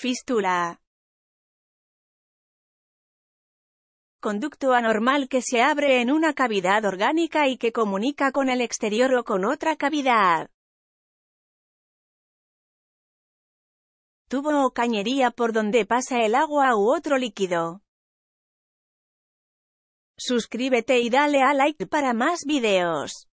Fístula. Conducto anormal que se abre en una cavidad orgánica y que comunica con el exterior o con otra cavidad. Tubo o cañería por donde pasa el agua u otro líquido. Suscríbete y dale a like para más videos.